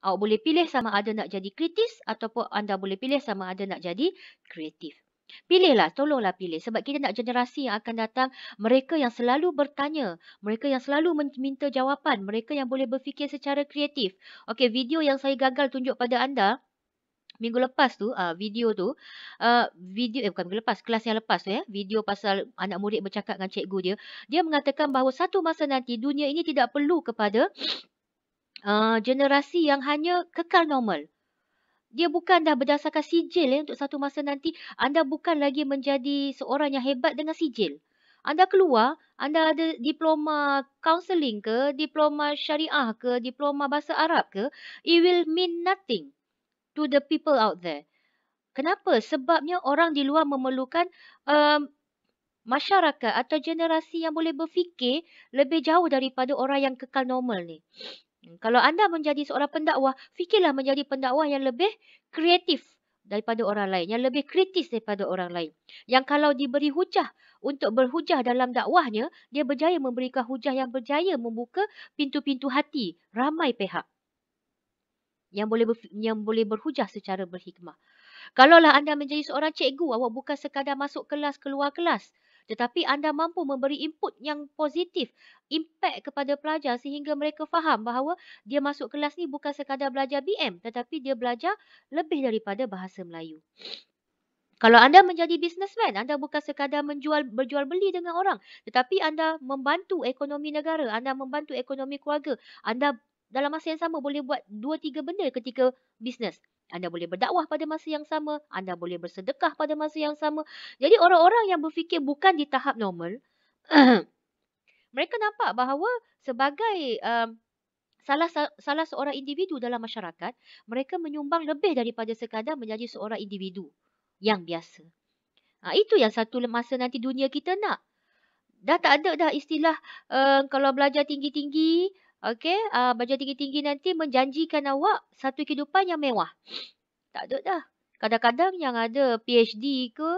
Awak boleh pilih sama ada nak jadi kritis ataupun anda boleh pilih sama ada nak jadi kreatif. Pilihlah, tolonglah pilih sebab kita nak generasi yang akan datang, mereka yang selalu bertanya, mereka yang selalu meminta jawapan, mereka yang boleh berfikir secara kreatif. Okey, video yang saya gagal tunjuk pada anda minggu lepas tu, uh, video tu, uh, video eh bukan minggu lepas, kelas yang lepas tu ya, eh, video pasal anak murid bercakap dengan cikgu dia, dia mengatakan bahawa satu masa nanti dunia ini tidak perlu kepada Ah, generasi yang hanya kekal normal. Dia bukan dah berdasarkan sijil ya untuk satu masa nanti anda bukan lagi menjadi seorang yang hebat dengan sijil. Anda keluar, anda ada diploma counselling ke, diploma syariah ke, diploma bahasa Arab ke, it will mean nothing to the people out there. Kenapa? Sebabnya orang di luar memerlukan um, masyarakat atau generasi yang boleh berfikir lebih jauh daripada orang yang kekal normal ni. Hmm, kalau anda menjadi seorang pendakwah, fikirlah menjadi pendakwah yang lebih kreatif daripada orang lain, yang lebih kritis daripada orang lain. Yang kalau diberi hujah untuk berhujah dalam dakwahnya, dia berjaya memberikan hujah yang berjaya membuka pintu-pintu hati ramai pihak yang boleh ber, yang boleh berhujah secara berhikmah. Kalaulah anda menjadi seorang cikgu, awak bukan sekadar masuk kelas, keluar kelas. Tetapi anda mampu memberi input yang positif, impact kepada pelajar sehingga mereka faham bahawa dia masuk kelas ni bukan sekadar belajar BM tetapi dia belajar lebih daripada bahasa Melayu. Kalau anda menjadi businessman, anda bukan sekadar menjual berjual beli dengan orang, tetapi anda membantu ekonomi negara, anda membantu ekonomi keluarga, anda dalam masa yang sama boleh buat dua tiga benda ketika bisnes. Anda boleh berdakwah pada masa yang sama. Anda boleh bersedekah pada masa yang sama. Jadi orang-orang yang berfikir bukan di tahap normal, mereka nampak bahawa sebagai um, salah salah seorang individu dalam masyarakat, mereka menyumbang lebih daripada sekadar menjadi seorang individu yang biasa. Ha, itu yang satu masa nanti dunia kita nak. Dah tak ada dah istilah uh, kalau belajar tinggi-tinggi, Okey, uh, baju tinggi-tinggi nanti menjanjikan awak satu kehidupan yang mewah. Tak ada dah. Kadang-kadang yang ada PhD ke,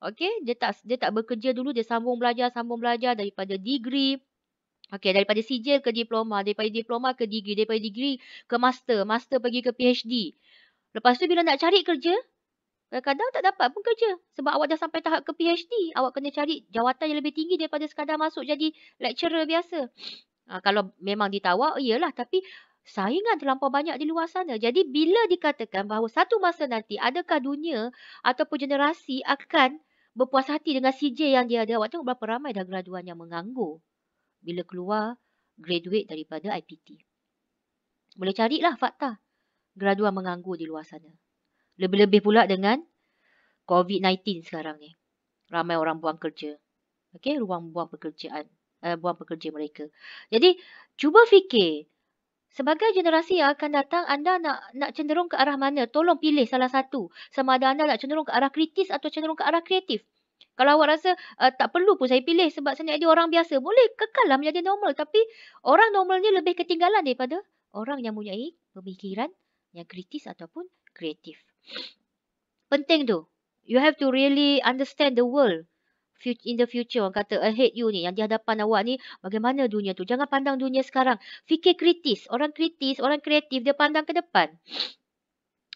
okey, dia tak dia tak bekerja dulu, dia sambung belajar, sambung belajar daripada degree. Okey, daripada sijil ke diploma, daripada diploma ke degree, daripada degree ke master, master pergi ke PhD. Lepas tu bila nak cari kerja, kadang-kadang tak dapat pun kerja. Sebab awak dah sampai tahap ke PhD, awak kena cari jawatan yang lebih tinggi daripada sekadar masuk jadi lecturer biasa. Ha, kalau memang ditawar, oh iyalah. Tapi saingan terlampau banyak di luar sana. Jadi bila dikatakan bahawa satu masa nanti adakah dunia ataupun generasi akan berpuas hati dengan CJ yang dia ada. Waktu itu berapa ramai dah graduan yang menganggur bila keluar graduate daripada IPT. Boleh carilah fakta graduan menganggur di luar sana. Lebih-lebih pula dengan COVID-19 sekarang ni. Ramai orang buang kerja. Okay, ruang buang pekerjaan. Eh, buah pekerja mereka. Jadi, cuba fikir. Sebagai generasi yang akan datang, anda nak nak cenderung ke arah mana? Tolong pilih salah satu. Sama ada anda nak cenderung ke arah kritis atau cenderung ke arah kreatif. Kalau awak rasa uh, tak perlu pun saya pilih sebab saya nak jadi orang biasa. Boleh kekalah menjadi normal. Tapi orang normal ni lebih ketinggalan daripada orang yang mempunyai pemikiran yang kritis ataupun kreatif. Penting tu. You have to really understand the world in the future orang kata ahead you ni yang di hadapan awak ni bagaimana dunia tu jangan pandang dunia sekarang fikir kritis orang kritis orang kreatif dia pandang ke depan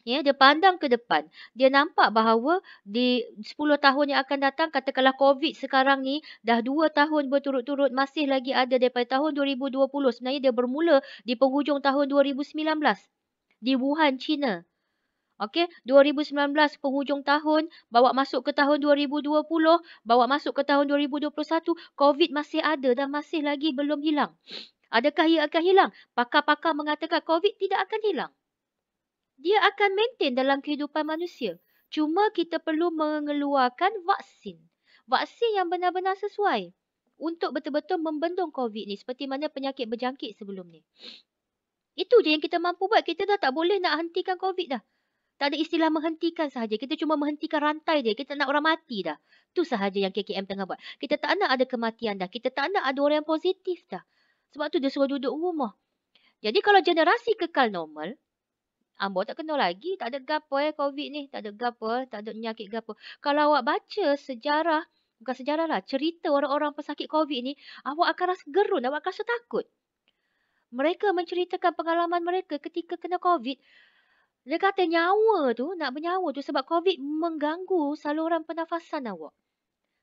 ya dia pandang ke depan dia nampak bahawa di 10 tahun yang akan datang katakanlah covid sekarang ni dah 2 tahun berturut-turut masih lagi ada daripada tahun 2020 sebenarnya dia bermula di penghujung tahun 2019 di Wuhan China Okey, 2019 penghujung tahun, bawa masuk ke tahun 2020, bawa masuk ke tahun 2021, COVID masih ada dan masih lagi belum hilang. Adakah ia akan hilang? Pakar-pakar mengatakan COVID tidak akan hilang. Dia akan maintain dalam kehidupan manusia. Cuma kita perlu mengeluarkan vaksin. Vaksin yang benar-benar sesuai untuk betul-betul membendung COVID ni seperti mana penyakit berjangkit sebelum ni. Itu je yang kita mampu buat. Kita dah tak boleh nak hentikan COVID dah. Tak ada istilah menghentikan sahaja. Kita cuma menghentikan rantai je. Kita nak orang mati dah. Tu sahaja yang KKM tengah buat. Kita tak nak ada kematian dah. Kita tak nak ada orang yang positif dah. Sebab tu dia suruh duduk rumah. Jadi kalau generasi kekal normal, Ambo tak kena lagi. Tak ada gapa eh COVID ni. Tak ada gapa. Eh. Tak ada penyakit gapa. Kalau awak baca sejarah, bukan sejarah lah, cerita orang-orang pesakit COVID ni, awak akan rasa gerun, awak akan rasa takut. Mereka menceritakan pengalaman mereka ketika kena COVID, dia kata nyawa tu, nak bernyawa tu sebab COVID mengganggu saluran pernafasan awak.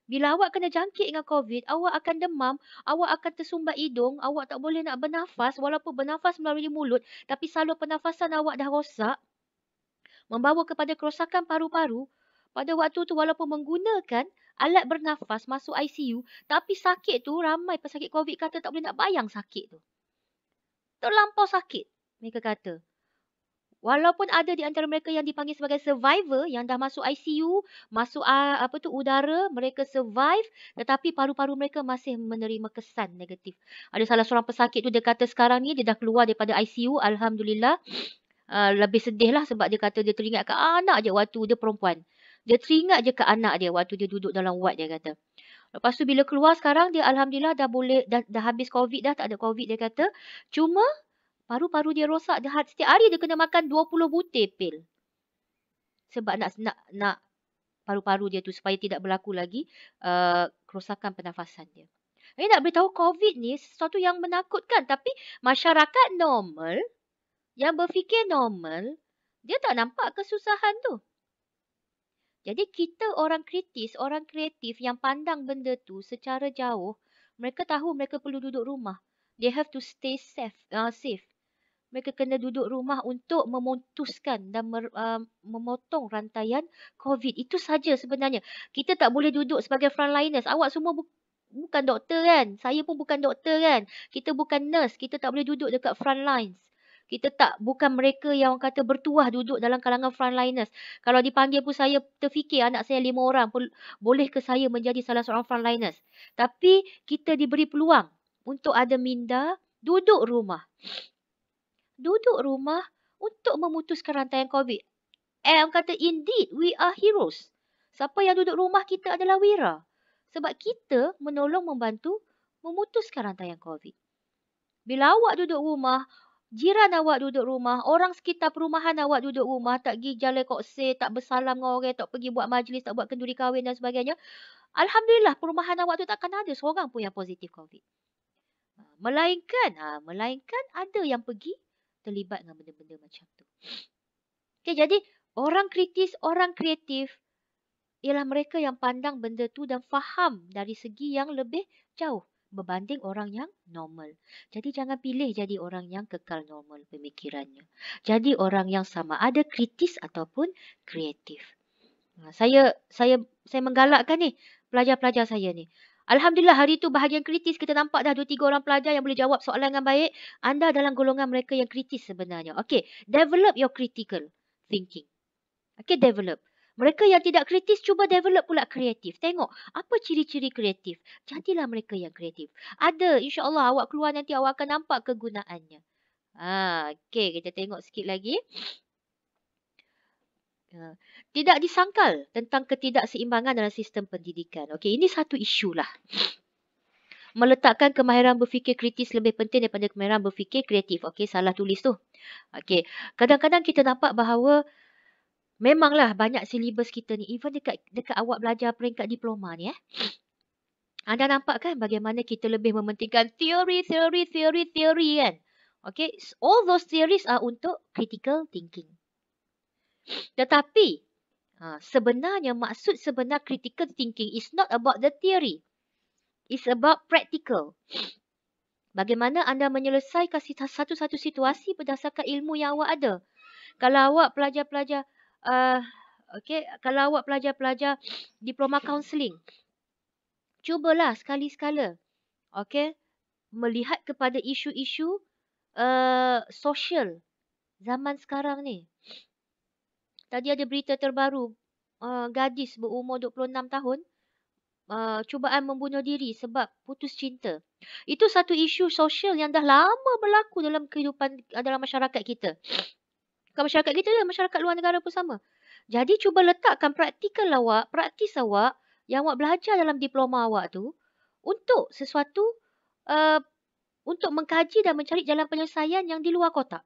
Bila awak kena jangkit dengan COVID, awak akan demam, awak akan tersumbat hidung, awak tak boleh nak bernafas walaupun bernafas melalui mulut tapi saluran pernafasan awak dah rosak. Membawa kepada kerosakan paru-paru, pada waktu tu walaupun menggunakan alat bernafas masuk ICU tapi sakit tu ramai pesakit COVID kata tak boleh nak bayang sakit tu. Terlampau sakit, mereka kata. Walaupun ada di antara mereka yang dipanggil sebagai survivor yang dah masuk ICU, masuk ah, apa tu udara, mereka survive tetapi paru-paru mereka masih menerima kesan negatif. Ada salah seorang pesakit tu dia kata sekarang ni dia dah keluar daripada ICU, alhamdulillah. Uh, lebih sedih lah sebab dia kata dia teringat ke anak je waktu dia perempuan. Dia teringat je ke anak dia waktu dia duduk dalam ward dia kata. Lepas tu bila keluar sekarang dia alhamdulillah dah boleh dah, dah habis covid dah tak ada covid dia kata. Cuma paru-paru dia rosak. Dia, setiap hari dia kena makan 20 butir pil. Sebab nak nak, nak paru-paru dia tu supaya tidak berlaku lagi uh, kerosakan pernafasan dia. Saya nak beritahu COVID ni sesuatu yang menakutkan. Tapi masyarakat normal, yang berfikir normal, dia tak nampak kesusahan tu. Jadi kita orang kritis, orang kreatif yang pandang benda tu secara jauh, mereka tahu mereka perlu duduk rumah. They have to stay safe. Uh, safe mereka kena duduk rumah untuk memutuskan dan mer, uh, memotong rantaian COVID. Itu saja sebenarnya. Kita tak boleh duduk sebagai frontliners. Awak semua bu- bukan doktor kan? Saya pun bukan doktor kan? Kita bukan nurse. Kita tak boleh duduk dekat frontlines. Kita tak bukan mereka yang orang kata bertuah duduk dalam kalangan frontliners. Kalau dipanggil pun saya terfikir anak saya lima orang boleh ke saya menjadi salah seorang frontliners. Tapi kita diberi peluang untuk ada minda duduk rumah duduk rumah untuk memutuskan rantaian COVID. M kata, indeed, we are heroes. Siapa yang duduk rumah kita adalah Wira. Sebab kita menolong membantu memutuskan rantaian COVID. Bila awak duduk rumah, jiran awak duduk rumah, orang sekitar perumahan awak duduk rumah, tak pergi jalan kokse, tak bersalam dengan orang, tak pergi buat majlis, tak buat kenduri kahwin dan sebagainya. Alhamdulillah, perumahan awak tu takkan ada seorang pun yang positif COVID. Ah, melainkan, ha, melainkan ada yang pergi terlibat dengan benda-benda macam tu. Okay, jadi orang kritis, orang kreatif ialah mereka yang pandang benda tu dan faham dari segi yang lebih jauh berbanding orang yang normal. Jadi jangan pilih jadi orang yang kekal normal pemikirannya. Jadi orang yang sama ada kritis ataupun kreatif. Ha, saya saya saya menggalakkan ni pelajar-pelajar saya ni. Alhamdulillah hari tu bahagian kritis kita nampak dah 2-3 orang pelajar yang boleh jawab soalan dengan baik. Anda dalam golongan mereka yang kritis sebenarnya. Okay, develop your critical thinking. Okay, develop. Mereka yang tidak kritis, cuba develop pula kreatif. Tengok, apa ciri-ciri kreatif? Jadilah mereka yang kreatif. Ada, insyaAllah awak keluar nanti awak akan nampak kegunaannya. Ah, okay, kita tengok sikit lagi. Ha. tidak disangkal tentang ketidakseimbangan dalam sistem pendidikan. Okey, ini satu isu lah. Meletakkan kemahiran berfikir kritis lebih penting daripada kemahiran berfikir kreatif. Okey, salah tulis tu. Okey, kadang-kadang kita nampak bahawa memanglah banyak silibus kita ni, even dekat, dekat awak belajar peringkat diploma ni eh. Anda nampak kan bagaimana kita lebih mementingkan teori, teori, teori, teori kan. Okey, all those theories are untuk critical thinking. Tetapi uh, sebenarnya maksud sebenar critical thinking is not about the theory. It's about practical. Bagaimana anda menyelesaikan satu-satu situasi berdasarkan ilmu yang awak ada. Kalau awak pelajar-pelajar, uh, okay, kalau awak pelajar-pelajar diploma counselling, cubalah sekali-sekala, okay, melihat kepada isu-isu uh, sosial zaman sekarang ni. Tadi ada berita terbaru, uh, gadis berumur 26 tahun uh, cubaan membunuh diri sebab putus cinta. Itu satu isu sosial yang dah lama berlaku dalam kehidupan eh, dalam masyarakat kita. Bukan masyarakat kita je, lah, masyarakat luar negara pun sama. Jadi cuba letakkan praktikal awak, praktis awak yang awak belajar dalam diploma awak tu untuk sesuatu uh, untuk mengkaji dan mencari jalan penyelesaian yang di luar kotak.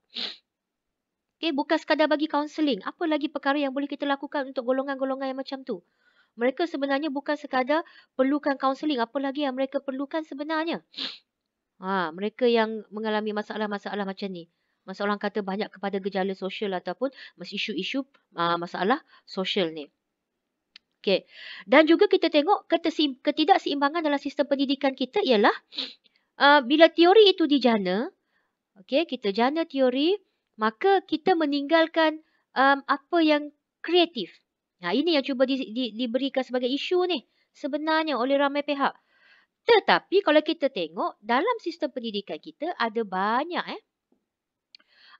Okay, eh, bukan sekadar bagi kaunseling. Apa lagi perkara yang boleh kita lakukan untuk golongan-golongan yang macam tu? Mereka sebenarnya bukan sekadar perlukan kaunseling. Apa lagi yang mereka perlukan sebenarnya? Ha, mereka yang mengalami masalah-masalah macam ni. Masalah kata banyak kepada gejala sosial ataupun isu-isu ah, masalah sosial ni. Okay. Dan juga kita tengok ketidakseimbangan dalam sistem pendidikan kita ialah uh, bila teori itu dijana, okay, kita jana teori, maka kita meninggalkan um, apa yang kreatif. Nah, ha, ini yang cuba di, di, diberikan sebagai isu ni sebenarnya oleh ramai pihak. Tetapi kalau kita tengok dalam sistem pendidikan kita ada banyak eh.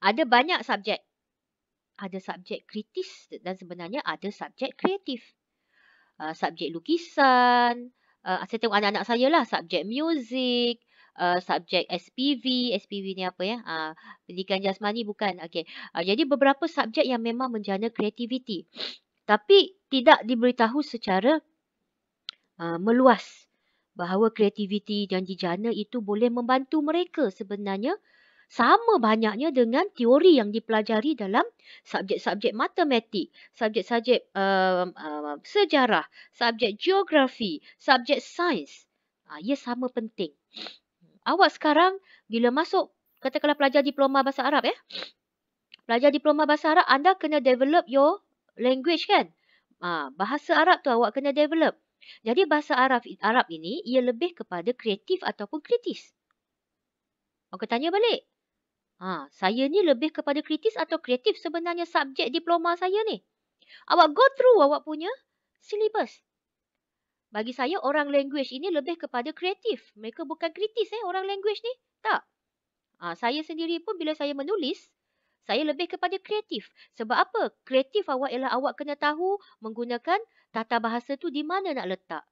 Ada banyak subjek. Ada subjek kritis dan sebenarnya ada subjek kreatif. Uh, subjek lukisan. Uh, saya tengok anak-anak saya lah. Subjek muzik. Uh, uh, subjek SPV. SPV ni apa ya? Uh, pendidikan jasmani bukan. Okay. Uh, ah, jadi beberapa subjek yang memang menjana kreativiti. Tapi tidak diberitahu secara uh, meluas bahawa kreativiti dan dijana itu boleh membantu mereka sebenarnya sama banyaknya dengan teori yang dipelajari dalam subjek-subjek matematik, subjek-subjek uh, uh, sejarah, subjek geografi, subjek sains. Uh, ia sama penting awak sekarang bila masuk katakanlah pelajar diploma bahasa Arab ya. Eh? Pelajar diploma bahasa Arab anda kena develop your language kan? Ah bahasa Arab tu awak kena develop. Jadi bahasa Arab Arab ini ia lebih kepada kreatif ataupun kritis. Awak tanya balik. Ha, saya ni lebih kepada kritis atau kreatif sebenarnya subjek diploma saya ni. Awak go through awak punya syllabus. Bagi saya orang language ini lebih kepada kreatif. Mereka bukan kritis eh orang language ni. Tak. Ha, saya sendiri pun bila saya menulis, saya lebih kepada kreatif. Sebab apa? Kreatif awak ialah awak kena tahu menggunakan tata bahasa tu di mana nak letak.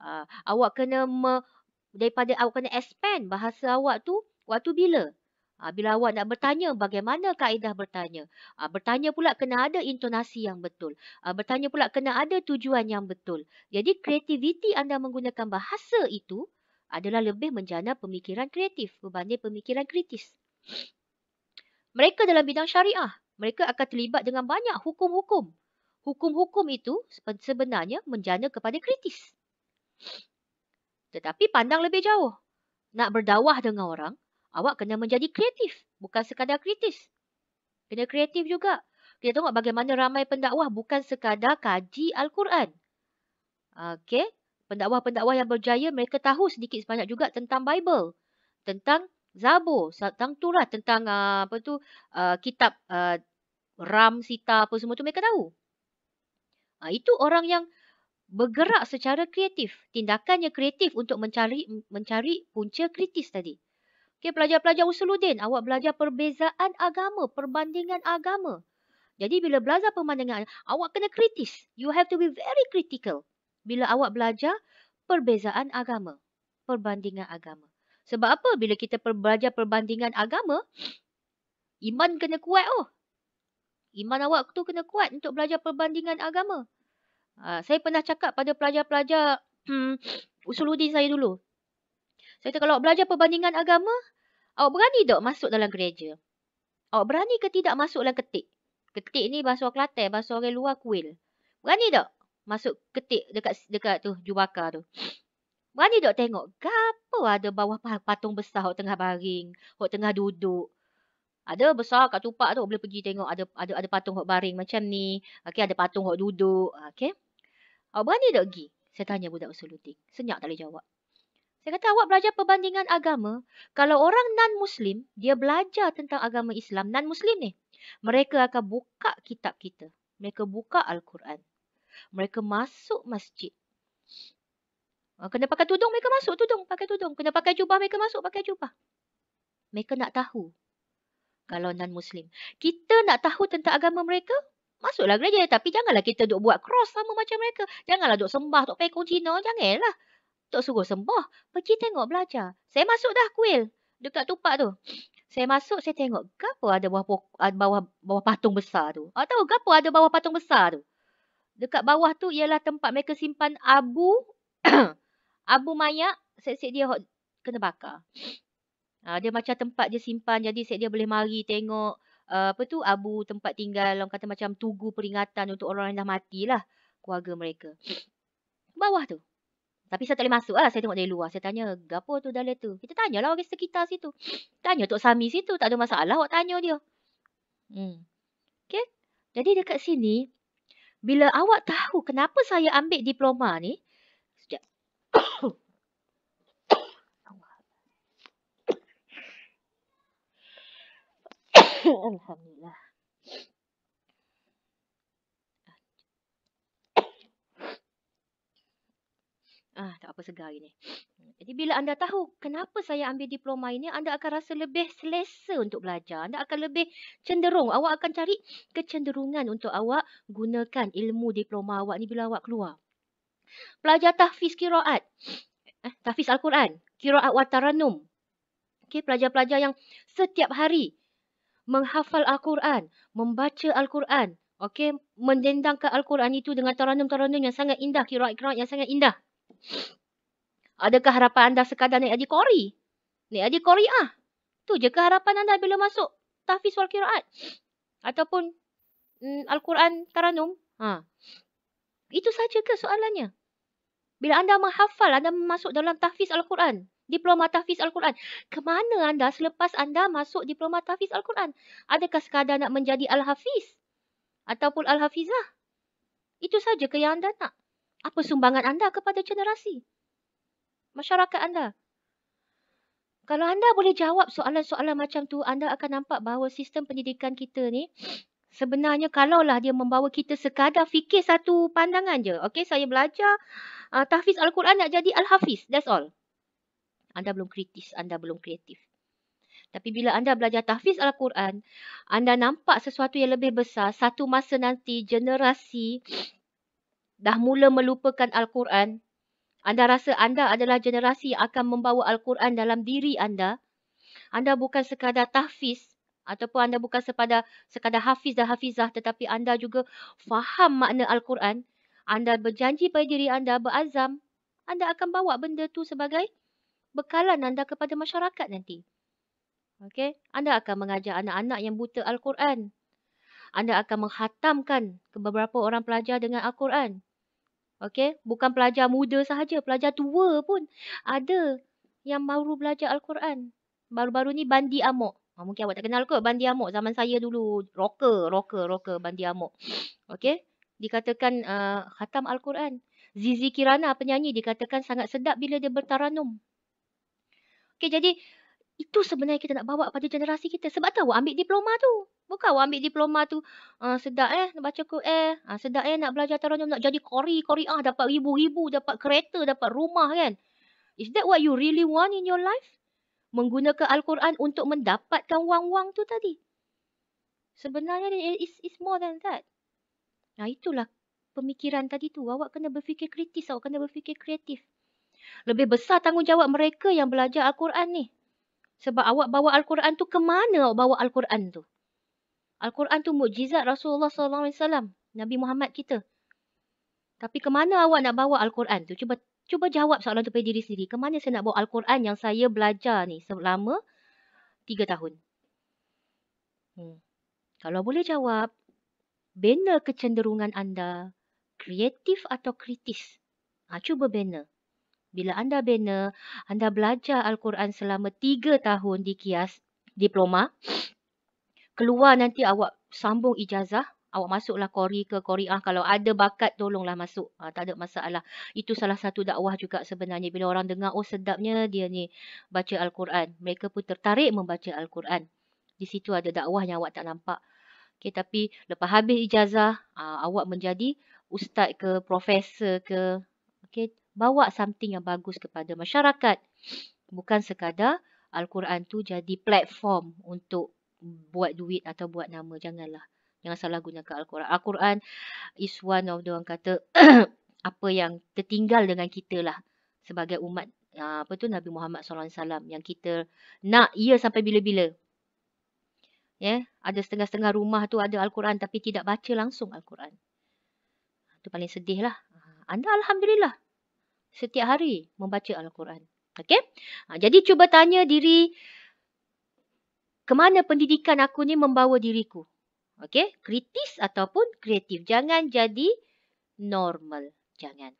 Ha, awak kena me, daripada awak kena expand bahasa awak tu waktu bila. Ha, bila awak nak bertanya, bagaimana kaedah bertanya? Ha, bertanya pula kena ada intonasi yang betul. Ha, bertanya pula kena ada tujuan yang betul. Jadi kreativiti anda menggunakan bahasa itu adalah lebih menjana pemikiran kreatif berbanding pemikiran kritis. Mereka dalam bidang syariah, mereka akan terlibat dengan banyak hukum-hukum. Hukum-hukum itu sebenarnya menjana kepada kritis. Tetapi pandang lebih jauh. Nak berdawah dengan orang, Awak kena menjadi kreatif. Bukan sekadar kritis. Kena kreatif juga. Kita tengok bagaimana ramai pendakwah bukan sekadar kaji Al-Quran. Okey. Pendakwah-pendakwah yang berjaya mereka tahu sedikit sebanyak juga tentang Bible. Tentang Zabur. Tentang Turah. Tentang ah, apa tu, ah, kitab ah, Ram, Sita apa semua tu mereka tahu. itu orang yang bergerak secara kreatif. Tindakannya kreatif untuk mencari mencari punca kritis tadi. Okey, pelajar-pelajar Usuludin, awak belajar perbezaan agama, perbandingan agama. Jadi bila belajar perbandingan, awak kena kritis. You have to be very critical bila awak belajar perbezaan agama, perbandingan agama. Sebab apa? Bila kita belajar perbandingan agama, iman kena kuat oh. Iman awak tu kena kuat untuk belajar perbandingan agama. Uh, saya pernah cakap pada pelajar-pelajar hmm, saya dulu. Saya kata kalau belajar perbandingan agama, awak berani tak masuk dalam gereja? Awak berani ke tidak masuk dalam ketik? Ketik ni bahasa Kelantan, bahasa orang luar kuil. Berani tak masuk ketik dekat dekat tu jubakar tu? Berani tak tengok gapo ada bawah patung besar hok tengah baring, hok tengah duduk. Ada besar kat tupak tu boleh pergi tengok ada ada ada patung hok baring macam ni. Okey ada patung hok duduk. Okey. Awak berani tak pergi? Saya tanya budak usul Senyap tak boleh jawab. Saya kata awak belajar perbandingan agama. Kalau orang non-Muslim, dia belajar tentang agama Islam, non-Muslim ni. Mereka akan buka kitab kita. Mereka buka Al-Quran. Mereka masuk masjid. Ha, kena pakai tudung, mereka masuk tudung. Pakai tudung. Kena pakai jubah, mereka masuk pakai jubah. Mereka nak tahu. Kalau non-Muslim. Kita nak tahu tentang agama mereka, masuklah gereja. Tapi janganlah kita duk buat cross sama macam mereka. Janganlah duk sembah, duk pekong Cina. Janganlah. Tak suruh sembah. Pergi tengok belajar. Saya masuk dah kuil. Dekat tupak tu. Saya masuk, saya tengok. Gapa ada bawah, ah, bawah, bawah patung besar tu? Ah tahu gapa ada bawah patung besar tu? Dekat bawah tu ialah tempat mereka simpan abu. abu mayak. Set-set dia kena bakar. Ha, dia macam tempat dia simpan. Jadi set dia boleh mari tengok. Uh, apa tu abu tempat tinggal orang kata macam tugu peringatan untuk orang yang dah matilah keluarga mereka. Bawah tu. Tapi saya tak boleh masuk lah. Saya tengok dari luar. Saya tanya, apa tu dalam tu? Kita tanya lah orang sekitar situ. Tanya Tok Sami situ. Tak ada masalah awak tanya dia. Hmm. Okay. Jadi dekat sini, bila awak tahu kenapa saya ambil diploma ni, sekejap. Alhamdulillah. Ah, tak apa segar ini. Jadi bila anda tahu kenapa saya ambil diploma ini, anda akan rasa lebih selesa untuk belajar. Anda akan lebih cenderung. Awak akan cari kecenderungan untuk awak gunakan ilmu diploma awak ni bila awak keluar. Pelajar tahfiz kiraat. Eh, tahfiz Al-Quran. Kiraat taranum. Okay, pelajar-pelajar yang setiap hari menghafal Al-Quran, membaca Al-Quran, okay, mendendangkan Al-Quran itu dengan taranum-taranum yang sangat indah, kiraat-kiraat yang sangat indah. Adakah harapan anda sekadar naik haji kori? Naik haji kori ah. Itu je ke harapan anda bila masuk tahfiz wal kiraat? Ataupun mm, Al-Quran Taranum? Ha. Itu saja ke soalannya? Bila anda menghafal, anda masuk dalam tahfiz Al-Quran. Diploma tahfiz Al-Quran. Kemana anda selepas anda masuk diploma tahfiz Al-Quran? Adakah sekadar nak menjadi Al-Hafiz? Ataupun Al-Hafizah? Itu saja ke yang anda nak? apa sumbangan anda kepada generasi? Masyarakat anda? Kalau anda boleh jawab soalan-soalan macam tu, anda akan nampak bahawa sistem pendidikan kita ni sebenarnya kalaulah dia membawa kita sekadar fikir satu pandangan je. Okey, saya belajar uh, tahfiz Al-Quran nak jadi Al-Hafiz. That's all. Anda belum kritis, anda belum kreatif. Tapi bila anda belajar tahfiz Al-Quran, anda nampak sesuatu yang lebih besar. Satu masa nanti generasi dah mula melupakan Al-Quran, anda rasa anda adalah generasi yang akan membawa Al-Quran dalam diri anda, anda bukan sekadar tahfiz ataupun anda bukan sekadar, sekadar hafiz dan hafizah tetapi anda juga faham makna Al-Quran, anda berjanji pada diri anda, berazam, anda akan bawa benda tu sebagai bekalan anda kepada masyarakat nanti. Okay? Anda akan mengajar anak-anak yang buta Al-Quran. Anda akan menghatamkan beberapa orang pelajar dengan Al-Quran. Okay. Bukan pelajar muda sahaja. Pelajar tua pun ada yang baru belajar Al-Quran. Baru-baru ni Bandi Amok. Ha, mungkin awak tak kenal kot. Bandi Amok zaman saya dulu. Rocker, rocker, rocker Bandi Amok. Okay. Dikatakan uh, khatam Al-Quran. Zizi Kirana penyanyi dikatakan sangat sedap bila dia bertaranum. Okay, jadi itu sebenarnya kita nak bawa pada generasi kita. Sebab tahu ambil diploma tu. Bukan awak ambil diploma tu. Uh, sedap eh nak baca Quran. Eh. Uh, sedap eh nak belajar taranum. Nak jadi kori. Kori ah dapat ribu-ribu. Dapat kereta. Dapat rumah kan. Is that what you really want in your life? Menggunakan Al-Quran untuk mendapatkan wang-wang tu tadi. Sebenarnya is it's more than that. Nah itulah pemikiran tadi tu. Awak kena berfikir kritis. Awak kena berfikir kreatif. Lebih besar tanggungjawab mereka yang belajar Al-Quran ni. Sebab awak bawa Al-Quran tu ke mana awak bawa Al-Quran tu? Al-Quran tu mukjizat Rasulullah SAW. Nabi Muhammad kita. Tapi ke mana awak nak bawa Al-Quran tu? Cuba cuba jawab soalan tu pada diri sendiri. Ke mana saya nak bawa Al-Quran yang saya belajar ni selama 3 tahun? Hmm. Kalau boleh jawab, bina kecenderungan anda kreatif atau kritis? Ha, cuba bina bila anda bina, anda belajar Al-Quran selama 3 tahun di kias diploma, keluar nanti awak sambung ijazah, awak masuklah kori ke kori ah kalau ada bakat tolonglah masuk ha, tak ada masalah itu salah satu dakwah juga sebenarnya bila orang dengar oh sedapnya dia ni baca al-Quran mereka pun tertarik membaca al-Quran di situ ada dakwah yang awak tak nampak okay tapi lepas habis ijazah ah, awak menjadi ustaz ke profesor ke okay bawa something yang bagus kepada masyarakat. Bukan sekadar Al-Quran tu jadi platform untuk buat duit atau buat nama. Janganlah. Jangan salah gunakan Al-Quran. Al-Quran is one of the orang kata apa yang tertinggal dengan kita lah sebagai umat ah, apa tu Nabi Muhammad SAW yang kita nak ia sampai bila-bila. Ya, yeah? ada setengah-setengah rumah tu ada Al-Quran tapi tidak baca langsung Al-Quran. Itu paling sedih lah. Ah, anda Alhamdulillah setiap hari membaca Al-Quran. Okay? Ha, jadi cuba tanya diri ke mana pendidikan aku ni membawa diriku. Okay? Kritis ataupun kreatif. Jangan jadi normal. Jangan.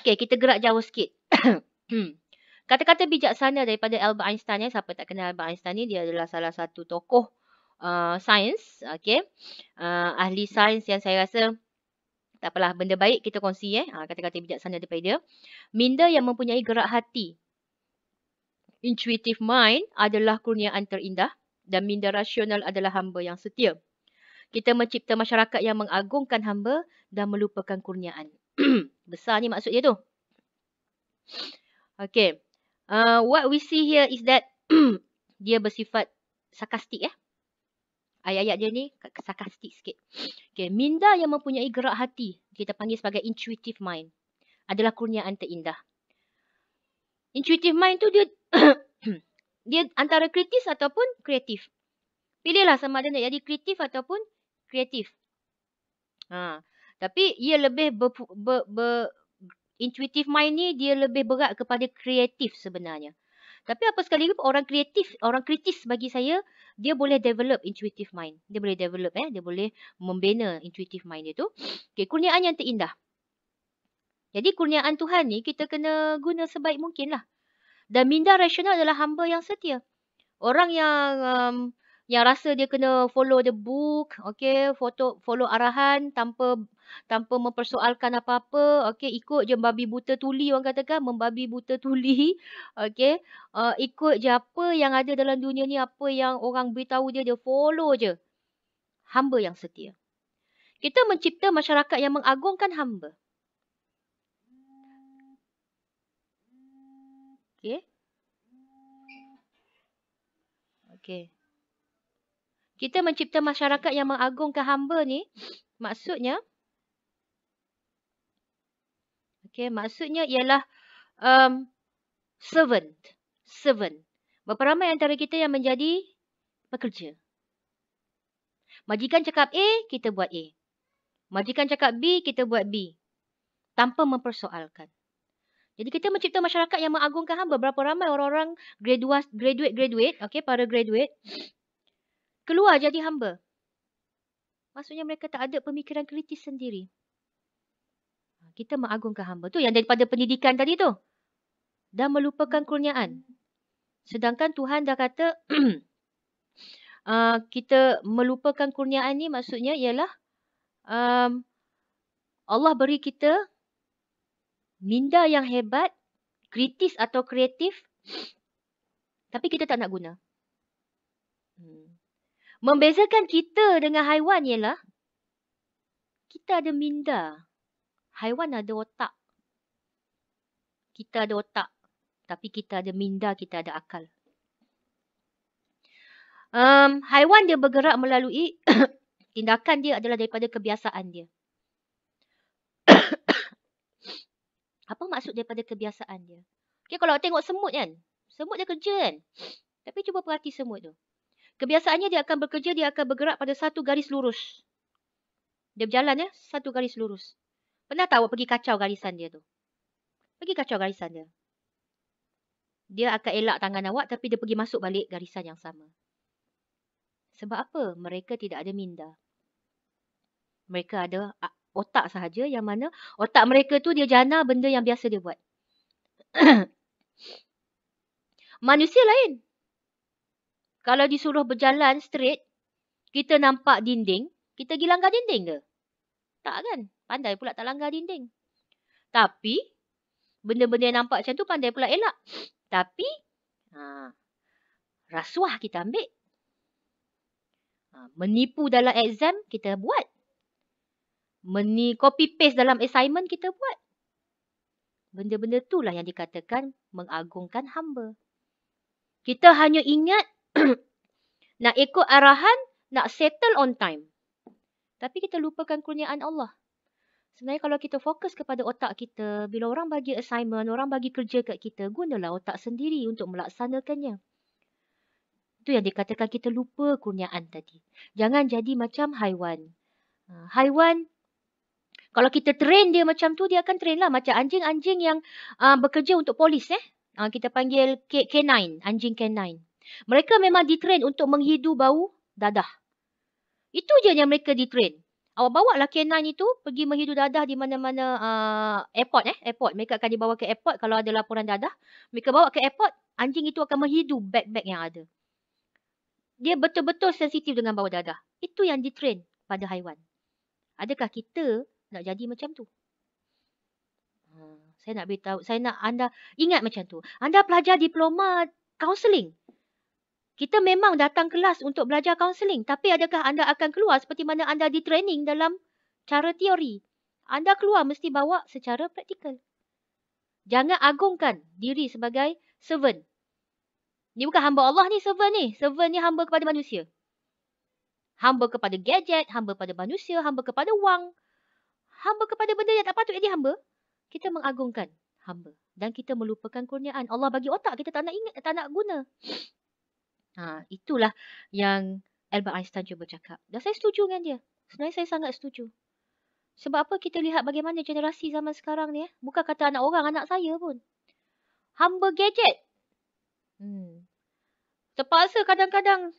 Okay, kita gerak jauh sikit. Hmm. Kata-kata bijaksana daripada Albert Einstein ya. Siapa tak kenal Albert Einstein ni, dia adalah salah satu tokoh uh, sains. Okay? Uh, ahli sains yang saya rasa tak apalah benda baik kita kongsi eh ha, kata-kata bijaksana daripada dia minda yang mempunyai gerak hati intuitive mind adalah kurniaan terindah dan minda rasional adalah hamba yang setia kita mencipta masyarakat yang mengagungkan hamba dan melupakan kurniaan besar ni maksud dia tu Okay, uh, what we see here is that dia bersifat sarkastik eh ayat-ayat dia ni sarkastik sikit. Okay, minda yang mempunyai gerak hati, kita panggil sebagai intuitive mind, adalah kurniaan terindah. Intuitive mind tu dia dia antara kritis ataupun kreatif. Pilihlah sama ada nak jadi kreatif ataupun kreatif. Ha. Tapi ia lebih ber, ber, ber, intuitive mind ni dia lebih berat kepada kreatif sebenarnya. Tapi apa sekaligus orang kreatif, orang kritis bagi saya, dia boleh develop intuitive mind. Dia boleh develop, eh, dia boleh membina intuitive mind dia tu. Okay, kurniaan yang terindah. Jadi kurniaan Tuhan ni kita kena guna sebaik mungkin lah. Dan minda rasional adalah hamba yang setia. Orang yang um, yang rasa dia kena follow the book, okay, foto, follow arahan tanpa tanpa mempersoalkan apa-apa, okay, ikut je babi buta tuli orang katakan, membabi buta tuli, okay, uh, ikut je apa yang ada dalam dunia ni, apa yang orang beritahu dia, dia follow je. Hamba yang setia. Kita mencipta masyarakat yang mengagungkan hamba. Okay. Okay kita mencipta masyarakat yang mengagungkan hamba ni maksudnya okey maksudnya ialah um, servant servant berapa ramai antara kita yang menjadi pekerja majikan cakap A kita buat A majikan cakap B kita buat B tanpa mempersoalkan jadi kita mencipta masyarakat yang mengagungkan hamba. Berapa ramai orang-orang graduate graduate, okay, para graduate keluar jadi hamba. Maksudnya mereka tak ada pemikiran kritis sendiri. Ha, kita mengagungkan hamba tu yang daripada pendidikan tadi tu. dah melupakan kurniaan. Sedangkan Tuhan dah kata uh, kita melupakan kurniaan ni maksudnya ialah um, Allah beri kita minda yang hebat, kritis atau kreatif tapi kita tak nak guna. Membezakan kita dengan haiwan ialah kita ada minda. Haiwan ada otak. Kita ada otak. Tapi kita ada minda, kita ada akal. Um, haiwan dia bergerak melalui tindakan dia adalah daripada kebiasaan dia. Apa maksud daripada kebiasaan dia? Okay, kalau tengok semut kan. Semut dia kerja kan. Tapi cuba perhati semut tu. Kebiasaannya dia akan bekerja, dia akan bergerak pada satu garis lurus. Dia berjalan ya, satu garis lurus. Pernah tahu pergi kacau garisan dia tu? Pergi kacau garisan dia. Dia akan elak tangan awak tapi dia pergi masuk balik garisan yang sama. Sebab apa? Mereka tidak ada minda. Mereka ada otak sahaja yang mana otak mereka tu dia jana benda yang biasa dia buat. Manusia lain, kalau disuruh berjalan straight, kita nampak dinding, kita pergi langgar dinding ke? Tak kan? Pandai pula tak langgar dinding. Tapi, benda-benda yang nampak macam tu pandai pula elak. Tapi, ha, rasuah kita ambil. Ha, menipu dalam exam, kita buat. Meni copy paste dalam assignment, kita buat. Benda-benda itulah yang dikatakan mengagungkan hamba. Kita hanya ingat nak ikut arahan, nak settle on time. Tapi kita lupakan kurniaan Allah. Sebenarnya kalau kita fokus kepada otak kita, bila orang bagi assignment, orang bagi kerja kat kita, gunalah otak sendiri untuk melaksanakannya. Itu yang dikatakan kita lupa kurniaan tadi. Jangan jadi macam haiwan. Ha, haiwan, kalau kita train dia macam tu, dia akan train lah. Macam anjing-anjing yang uh, bekerja untuk polis. Eh? Uh, kita panggil K- K9, anjing K9. Mereka memang ditrain untuk menghidu bau dadah. Itu je yang mereka ditrain. Awak bawa lah k itu pergi menghidu dadah di mana-mana uh, airport eh. Airport. Mereka akan dibawa ke airport kalau ada laporan dadah. Mereka bawa ke airport, anjing itu akan menghidu bag-bag yang ada. Dia betul-betul sensitif dengan bau dadah. Itu yang ditrain pada haiwan. Adakah kita nak jadi macam tu? Ah, saya nak beritahu, saya nak anda ingat macam tu. Anda pelajar diploma counselling. Kita memang datang kelas untuk belajar kaunseling tapi adakah anda akan keluar seperti mana anda di training dalam cara teori? Anda keluar mesti bawa secara praktikal. Jangan agungkan diri sebagai servant. Ni bukan hamba Allah ni servant ni. Servant ni hamba kepada manusia. Hamba kepada gadget, hamba kepada manusia, hamba kepada wang. Hamba kepada benda yang tak patut jadi hamba. Kita mengagungkan hamba. Dan kita melupakan kurniaan. Allah bagi otak, kita tak nak ingat, tak nak guna. Ha, itulah yang Albert Einstein cuba cakap. Dan saya setuju dengan dia. Sebenarnya saya sangat setuju. Sebab apa kita lihat bagaimana generasi zaman sekarang ni. Eh? Bukan kata anak orang, anak saya pun. Humble gadget. Hmm. Terpaksa kadang-kadang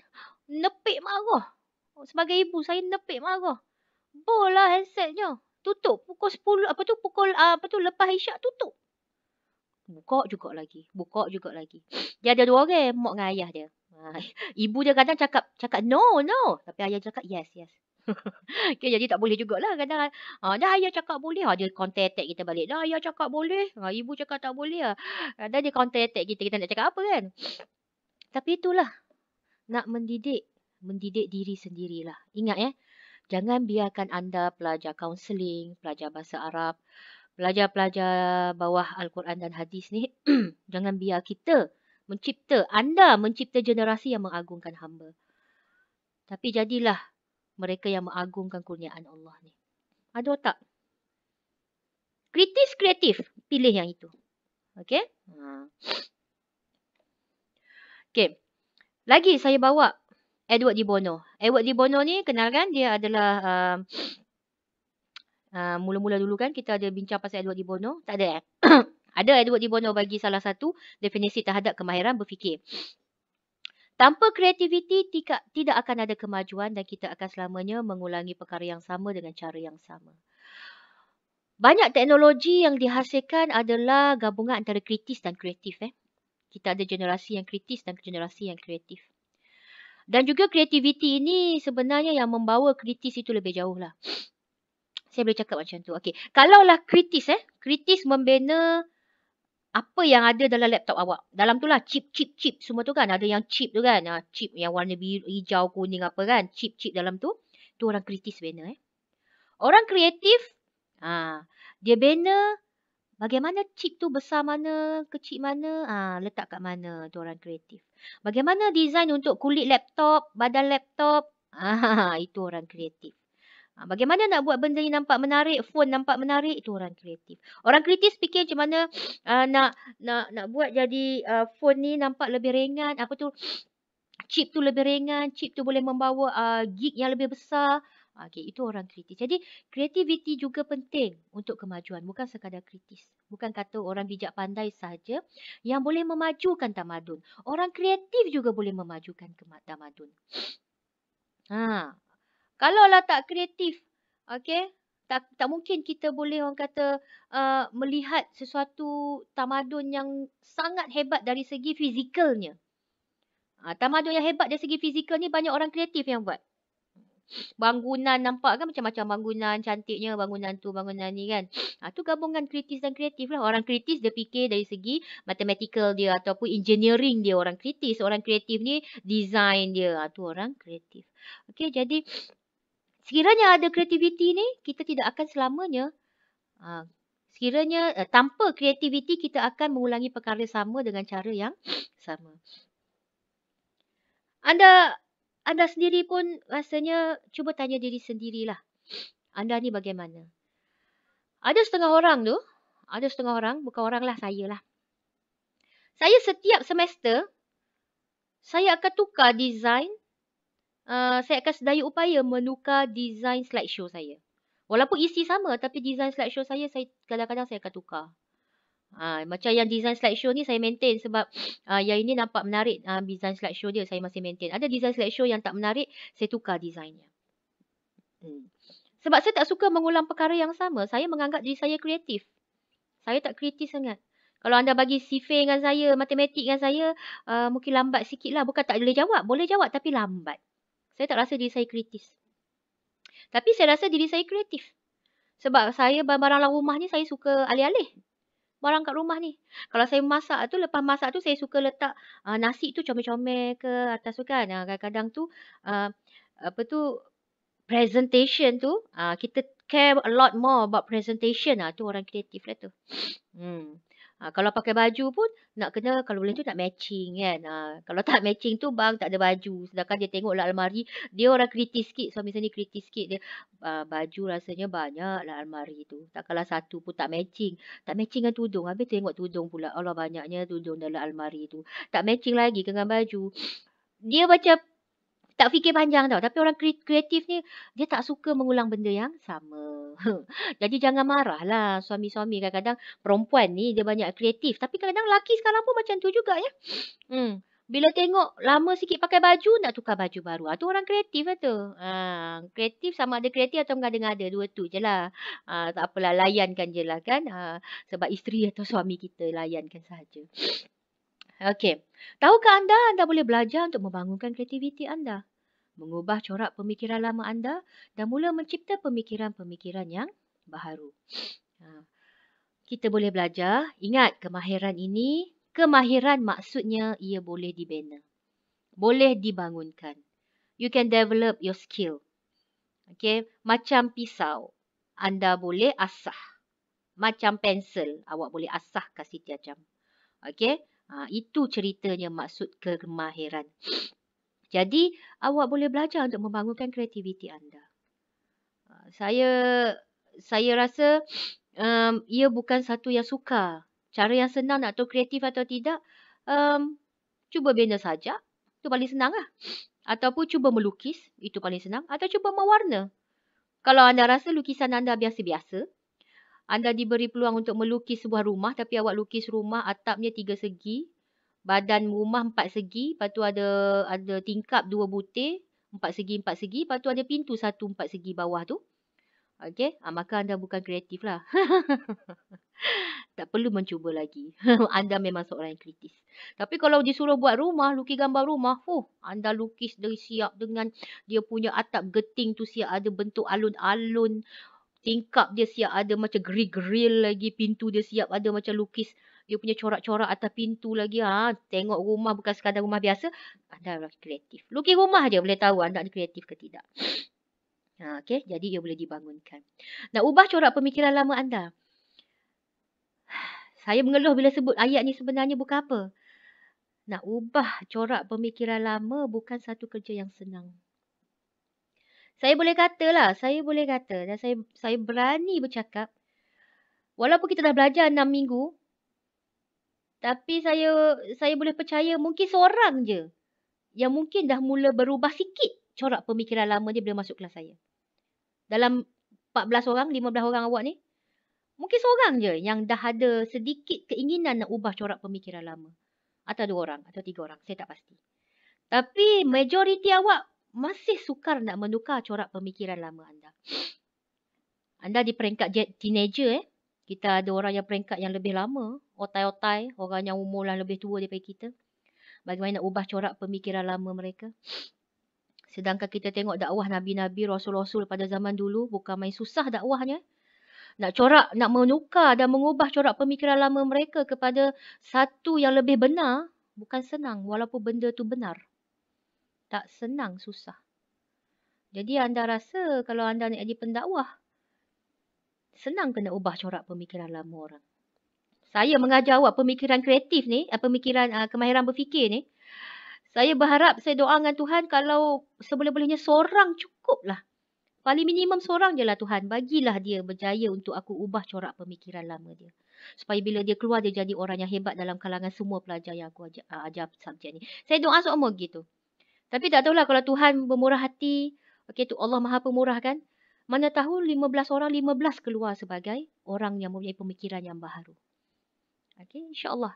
nepek marah. Sebagai ibu, saya nepek marah. Bola lah handsetnya. Tutup. Pukul 10, apa tu, pukul, ah, apa tu, lepas isyak, tutup. Buka juga lagi. Buka juga lagi. Dia ada dua orang, mak dengan ayah dia ibu dia kadang cakap cakap no no tapi ayah cakap yes yes okay, jadi tak boleh jugalah kadang ha, dah ayah cakap boleh ha, dia contact attack kita balik dah ayah cakap boleh ha, ibu cakap tak boleh ha. kadang dia contact attack kita kita nak cakap apa kan tapi itulah nak mendidik mendidik diri sendirilah ingat ya eh? jangan biarkan anda pelajar counseling pelajar bahasa Arab pelajar-pelajar bawah Al-Quran dan hadis ni jangan biar kita mencipta, anda mencipta generasi yang mengagungkan hamba. Tapi jadilah mereka yang mengagungkan kurniaan Allah ni. Ada tak? Kritis, kreatif. Pilih yang itu. Okay? Ha. Okay. Lagi saya bawa Edward Di Bono. Edward Di Bono ni kenal kan? Dia adalah... Um, uh, Mula-mula uh, dulu kan kita ada bincang pasal Edward Di Bono. Tak ada eh? Ada Edward de Bono bagi salah satu definisi terhadap kemahiran berfikir. Tanpa kreativiti, tika, tidak akan ada kemajuan dan kita akan selamanya mengulangi perkara yang sama dengan cara yang sama. Banyak teknologi yang dihasilkan adalah gabungan antara kritis dan kreatif. Eh. Kita ada generasi yang kritis dan generasi yang kreatif. Dan juga kreativiti ini sebenarnya yang membawa kritis itu lebih jauh lah. Saya boleh cakap macam tu. Okay. Kalaulah kritis, eh. kritis membina apa yang ada dalam laptop awak. Dalam tu lah chip, chip, chip. Semua tu kan. Ada yang chip tu kan. Ah, chip yang warna biru hijau, kuning apa kan. Chip, chip dalam tu. Tu orang kritis banner eh. Orang kreatif. Ha, dia banner. Bagaimana chip tu besar mana, kecil mana, ha, letak kat mana tu orang kreatif. Bagaimana design untuk kulit laptop, badan laptop, ha, itu orang kreatif. Ha, bagaimana nak buat benda ni nampak menarik, phone nampak menarik, itu orang kreatif. Orang kreatif fikir macam mana uh, nak nak nak buat jadi uh, phone ni nampak lebih ringan, apa tu chip tu lebih ringan, chip tu boleh membawa uh, gig yang lebih besar. Ha, okay, itu orang kritis. Jadi, kreativiti juga penting untuk kemajuan. Bukan sekadar kritis. Bukan kata orang bijak pandai saja yang boleh memajukan tamadun. Orang kreatif juga boleh memajukan tamadun. Ha, kalau Kalaulah tak kreatif, okay, tak, tak mungkin kita boleh orang kata uh, melihat sesuatu tamadun yang sangat hebat dari segi fizikalnya. Uh, tamadun yang hebat dari segi fizikal ni banyak orang kreatif yang buat. Bangunan nampak kan macam-macam bangunan cantiknya bangunan tu bangunan ni kan. Ha, tu gabungan kritis dan kreatif lah. Orang kritis dia fikir dari segi matematikal dia ataupun engineering dia orang kritis. Orang kreatif ni design dia. Ha, tu orang kreatif. Okay jadi sekiranya ada kreativiti ni, kita tidak akan selamanya. Uh, sekiranya uh, tanpa kreativiti, kita akan mengulangi perkara sama dengan cara yang sama. Anda anda sendiri pun rasanya cuba tanya diri sendirilah. Anda ni bagaimana? Ada setengah orang tu, ada setengah orang, bukan orang lah, saya lah. Saya setiap semester, saya akan tukar design Uh, saya akan sedaya upaya menukar design slideshow saya. Walaupun isi sama tapi design slideshow saya saya kadang-kadang saya akan tukar. Ha, macam yang design slideshow ni saya maintain sebab ha, yang ini nampak menarik ha, design slideshow dia saya masih maintain. Ada design slideshow yang tak menarik saya tukar designnya. Hmm. Sebab saya tak suka mengulang perkara yang sama. Saya menganggap diri saya kreatif. Saya tak kritis sangat. Kalau anda bagi sifir dengan saya, matematik dengan saya, uh, mungkin lambat sikit lah. Bukan tak boleh jawab. Boleh jawab tapi lambat saya tak rasa diri saya kritis. Tapi saya rasa diri saya kreatif. Sebab saya barang-barang dalam rumah ni saya suka alih-alih. Barang kat rumah ni. Kalau saya masak tu, lepas masak tu saya suka letak uh, nasi tu comel-comel ke atas tu kan. Ah, kadang-kadang tu, uh, apa tu, presentation tu, uh, kita care a lot more about presentation lah. Tu orang kreatif lah tu. Hmm. Ha, kalau pakai baju pun nak kena kalau boleh tu nak matching kan. Ha, kalau tak matching tu bang tak ada baju. Sedangkan dia tengok tengoklah almari. Dia orang kritis sikit. Suami saya ni kritis sikit. Dia, ha, baju rasanya banyak lah almari tu. Tak kalah satu pun tak matching. Tak matching dengan tudung. Habis tengok tudung pula. Allah banyaknya tudung dalam almari tu. Tak matching lagi dengan baju. Dia macam tak fikir panjang tau. Tapi orang kreatif ni dia tak suka mengulang benda yang sama. Jadi jangan marah lah suami-suami. Kadang-kadang perempuan ni dia banyak kreatif. Tapi kadang-kadang lelaki sekarang pun macam tu juga ya. Hmm. Bila tengok lama sikit pakai baju, nak tukar baju baru. Itu ah, orang kreatif lah tu. Ha, kreatif sama ada kreatif atau mengada ada Dua tu je lah. Ha, tak apalah, layankan je lah kan. Ha, sebab isteri atau suami kita layankan saja. Okey. Tahukah anda, anda boleh belajar untuk membangunkan kreativiti anda? mengubah corak pemikiran lama anda dan mula mencipta pemikiran-pemikiran yang baharu. Ha. Kita boleh belajar, ingat kemahiran ini, kemahiran maksudnya ia boleh dibina. Boleh dibangunkan. You can develop your skill. Okay, macam pisau, anda boleh asah. Macam pensel, awak boleh asah kasih tiacam. Okay, ha, itu ceritanya maksud kemahiran. Jadi, awak boleh belajar untuk membangunkan kreativiti anda. Ah, saya saya rasa um, ia bukan satu yang suka Cara yang senang atau kreatif atau tidak, um, cuba bina saja. Itu paling senang lah. Ataupun cuba melukis. Itu paling senang. Atau cuba mewarna. Kalau anda rasa lukisan anda biasa-biasa, anda diberi peluang untuk melukis sebuah rumah tapi awak lukis rumah atapnya tiga segi, badan rumah empat segi, lepas tu ada ada tingkap dua butir, empat segi, empat segi, lepas tu ada pintu satu empat segi bawah tu. Okey, ha, ah, maka anda bukan kreatif lah. tak perlu mencuba lagi. anda memang seorang yang kritis. Tapi kalau disuruh buat rumah, lukis gambar rumah, fuh, anda lukis dari siap dengan dia punya atap geting tu siap ada bentuk alun-alun. Tingkap dia siap ada macam grill-grill lagi. Pintu dia siap ada macam lukis dia punya corak-corak atas pintu lagi. Ha, tengok rumah bukan sekadar rumah biasa. Anda adalah kreatif. Lukis rumah je boleh tahu anda ada kreatif ke tidak. Ha, okay. Jadi ia boleh dibangunkan. Nak ubah corak pemikiran lama anda. Saya mengeluh bila sebut ayat ni sebenarnya bukan apa. Nak ubah corak pemikiran lama bukan satu kerja yang senang. Saya boleh katalah, saya boleh kata dan saya saya berani bercakap walaupun kita dah belajar 6 minggu tapi saya saya boleh percaya mungkin seorang je yang mungkin dah mula berubah sikit corak pemikiran lama dia bila masuk kelas saya. Dalam 14 orang, 15 orang awak ni, mungkin seorang je yang dah ada sedikit keinginan nak ubah corak pemikiran lama. Atau dua orang, atau tiga orang, saya tak pasti. Tapi majoriti awak masih sukar nak menukar corak pemikiran lama anda. Anda di peringkat teenager eh kita ada orang yang peringkat yang lebih lama, otai-otai, orang yang umur yang lebih tua daripada kita. Bagaimana nak ubah corak pemikiran lama mereka. Sedangkan kita tengok dakwah Nabi-Nabi, Rasul-Rasul pada zaman dulu, bukan main susah dakwahnya. Nak corak, nak menukar dan mengubah corak pemikiran lama mereka kepada satu yang lebih benar, bukan senang walaupun benda tu benar. Tak senang, susah. Jadi anda rasa kalau anda nak jadi pendakwah, senang kena ubah corak pemikiran lama orang. Saya mengajar awak pemikiran kreatif ni, eh, pemikiran uh, kemahiran berfikir ni. Saya berharap, saya doa dengan Tuhan kalau seboleh-bolehnya seorang cukuplah. Paling minimum seorang je lah Tuhan. Bagilah dia berjaya untuk aku ubah corak pemikiran lama dia. Supaya bila dia keluar, dia jadi orang yang hebat dalam kalangan semua pelajar yang aku ajar, uh, ah, ajar subjek ni. Saya doa seumur gitu. Tapi tak tahulah kalau Tuhan bermurah hati, okay, tu Allah maha pemurah kan, mana tahu 15 orang, 15 keluar sebagai orang yang mempunyai pemikiran yang baharu. Okey, insyaAllah.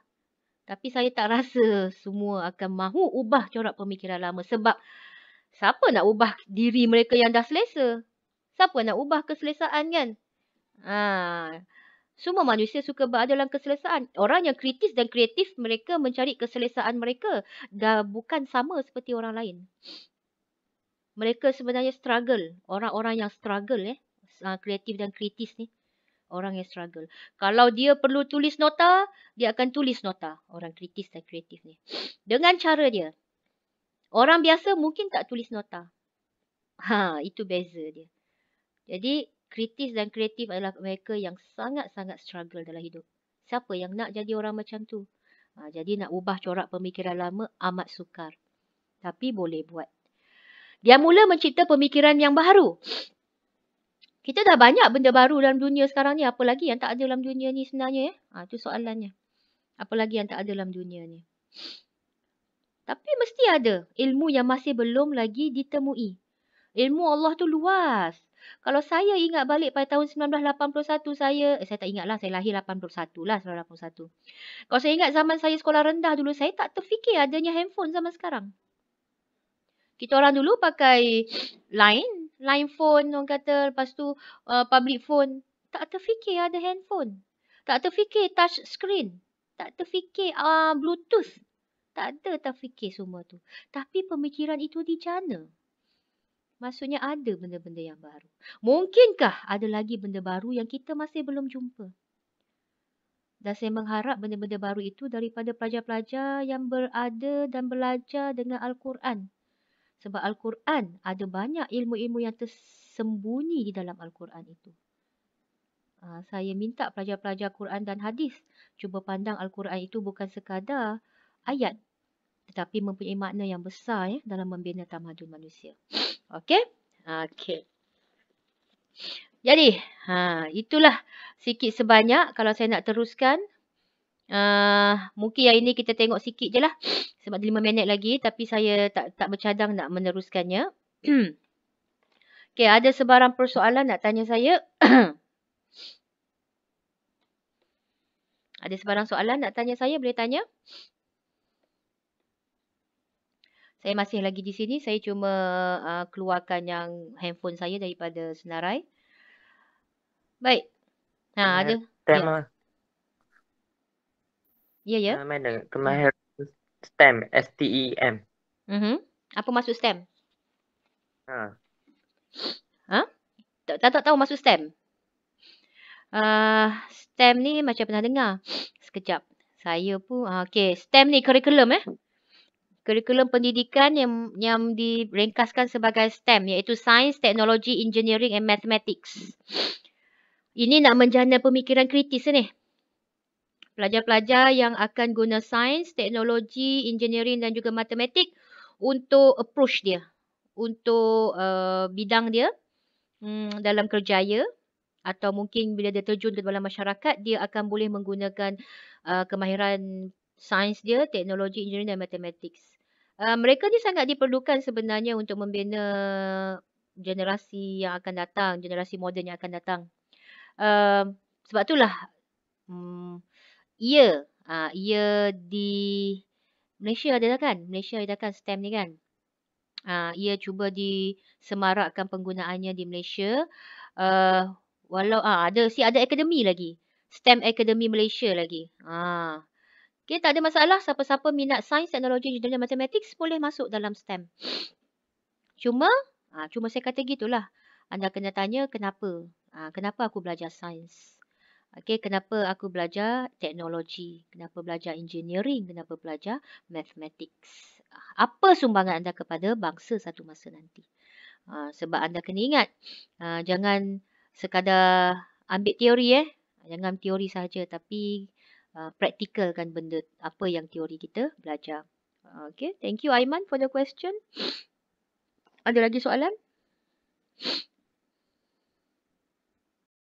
Tapi saya tak rasa semua akan mahu ubah corak pemikiran lama sebab siapa nak ubah diri mereka yang dah selesa? Siapa nak ubah keselesaan kan? Ha. Semua manusia suka berada dalam keselesaan. Orang yang kritis dan kreatif mereka mencari keselesaan mereka dah bukan sama seperti orang lain mereka sebenarnya struggle. Orang-orang yang struggle eh. Ah, kreatif dan kritis ni. Orang yang struggle. Kalau dia perlu tulis nota, dia akan tulis nota. Orang kritis dan kreatif ni. Dengan cara dia. Orang biasa mungkin tak tulis nota. Ha, itu beza dia. Jadi, kritis dan kreatif adalah mereka yang sangat-sangat struggle dalam hidup. Siapa yang nak jadi orang macam tu? Ha, jadi, nak ubah corak pemikiran lama amat sukar. Tapi boleh buat dia mula mencipta pemikiran yang baru. Kita dah banyak benda baru dalam dunia sekarang ni. Apa lagi yang tak ada dalam dunia ni sebenarnya? Eh? Ha, itu soalannya. Apa lagi yang tak ada dalam dunia ni? Tapi mesti ada ilmu yang masih belum lagi ditemui. Ilmu Allah tu luas. Kalau saya ingat balik pada tahun 1981 saya, eh, saya tak ingat lah, saya lahir 81 lah, 1981. Kalau saya ingat zaman saya sekolah rendah dulu, saya tak terfikir adanya handphone zaman sekarang kita orang dulu pakai line, line phone orang kata lepas tu uh, public phone tak terfikir ada handphone. Tak terfikir touch screen. Tak terfikir uh, bluetooth. Tak ada tak fikir semua tu. Tapi pemikiran itu di sana. Maksudnya ada benda-benda yang baru. Mungkinkah ada lagi benda baru yang kita masih belum jumpa? Dan saya mengharap benda-benda baru itu daripada pelajar-pelajar yang berada dan belajar dengan Al-Quran. Sebab Al-Quran ada banyak ilmu-ilmu yang tersembunyi di dalam Al-Quran itu. Ah, saya minta pelajar-pelajar Quran dan hadis cuba pandang Al-Quran itu bukan sekadar ayat tetapi mempunyai makna yang besar ya, dalam membina tamadun manusia. Okey? Okey. Jadi, ha, itulah sikit sebanyak kalau saya nak teruskan Uh, mungkin yang ini kita tengok sikit je lah. Sebab ada lima minit lagi. Tapi saya tak tak bercadang nak meneruskannya. okay, ada sebarang persoalan nak tanya saya? ada sebarang soalan nak tanya saya? Boleh tanya? Saya masih lagi di sini. Saya cuma uh, keluarkan yang handphone saya daripada senarai. Baik. Ha, ada. Tema. Ya. Ya, ya. Yeah. Uh, mana? Kemahiran STEM. S-T-E-M. Mm-hmm. Apa maksud STEM? Ha. Ha? Tak tahu maksud STEM? Uh, STEM ni macam pernah dengar. Sekejap. Saya pun. Uh, ah, okay. STEM ni curriculum eh. Kurikulum pendidikan yang yang direngkaskan sebagai STEM iaitu Science, Technology, Engineering and Mathematics. Ini nak menjana pemikiran kritis ni pelajar-pelajar yang akan guna sains, teknologi, engineering dan juga matematik untuk approach dia untuk uh, bidang dia hmm, dalam kerjaya atau mungkin bila dia terjun ke dalam masyarakat dia akan boleh menggunakan uh, kemahiran sains dia, teknologi, engineering dan matematik. Uh, mereka ni sangat diperlukan sebenarnya untuk membina generasi yang akan datang, generasi moden yang akan datang. Uh, sebab itulah um, ia uh, ia di Malaysia ada kan Malaysia ada kan stem ni kan uh, ia cuba disemarakkan penggunaannya di Malaysia uh, walau uh, ada si ada akademi lagi stem akademi Malaysia lagi ah uh. Okay, tak ada masalah siapa-siapa minat sains, teknologi, jurnalism, matematik boleh masuk dalam STEM. Cuma, ha, cuma saya kata gitulah. Anda kena tanya kenapa. Ha, kenapa aku belajar sains. Okay, kenapa aku belajar teknologi? Kenapa belajar engineering? Kenapa belajar mathematics? Apa sumbangan anda kepada bangsa satu masa nanti? Ha, sebab anda kena ingat, ha, jangan sekadar ambil teori eh. Jangan teori saja, tapi uh, praktikalkan benda apa yang teori kita belajar. Okay, thank you Aiman for the question. Ada lagi soalan?